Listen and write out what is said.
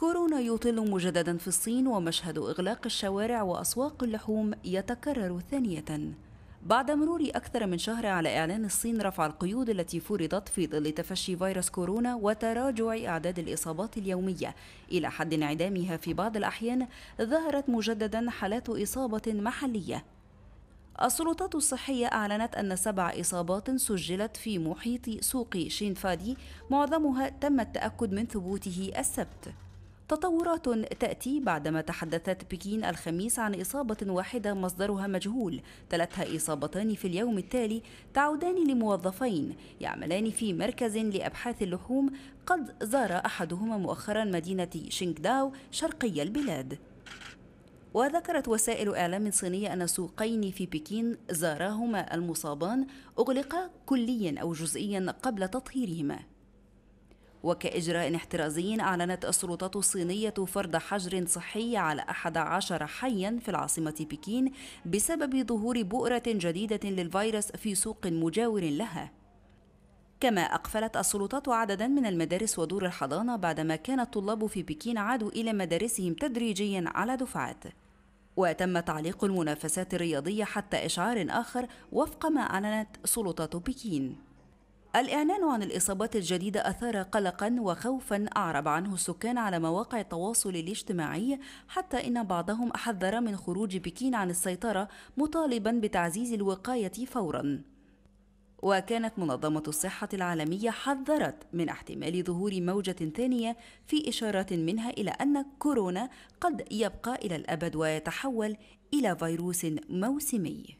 كورونا يطل مجددا في الصين ومشهد إغلاق الشوارع وأسواق اللحوم يتكرر ثانية بعد مرور أكثر من شهر على إعلان الصين رفع القيود التي فرضت في ظل تفشي فيروس كورونا وتراجع أعداد الإصابات اليومية إلى حد انعدامها في بعض الأحيان ظهرت مجددا حالات إصابة محلية السلطات الصحية أعلنت أن سبع إصابات سجلت في محيط سوق شينفادي معظمها تم التأكد من ثبوته السبت تطورات تأتي بعدما تحدثت بكين الخميس عن إصابة واحدة مصدرها مجهول تلتها إصابتان في اليوم التالي تعودان لموظفين يعملان في مركز لأبحاث اللحوم قد زار أحدهما مؤخرا مدينة شينغداو شرقي البلاد وذكرت وسائل إعلام صينية أن سوقين في بكين زاراهما المصابان أغلقا كليا أو جزئيا قبل تطهيرهما وكإجراء احترازي أعلنت السلطات الصينية فرض حجر صحي على 11 حيا في العاصمة بكين بسبب ظهور بؤرة جديدة للفيروس في سوق مجاور لها كما أقفلت السلطات عددا من المدارس ودور الحضانة بعدما كان الطلاب في بكين عادوا إلى مدارسهم تدريجيا على دفعات وتم تعليق المنافسات الرياضية حتى إشعار آخر وفق ما أعلنت سلطات بكين الإعلان عن الإصابات الجديدة أثار قلقا وخوفا أعرب عنه السكان على مواقع التواصل الاجتماعي حتى إن بعضهم حذر من خروج بكين عن السيطرة مطالبا بتعزيز الوقاية فورا وكانت منظمة الصحة العالمية حذرت من احتمال ظهور موجة ثانية في إشارة منها إلى أن كورونا قد يبقى إلى الأبد ويتحول إلى فيروس موسمي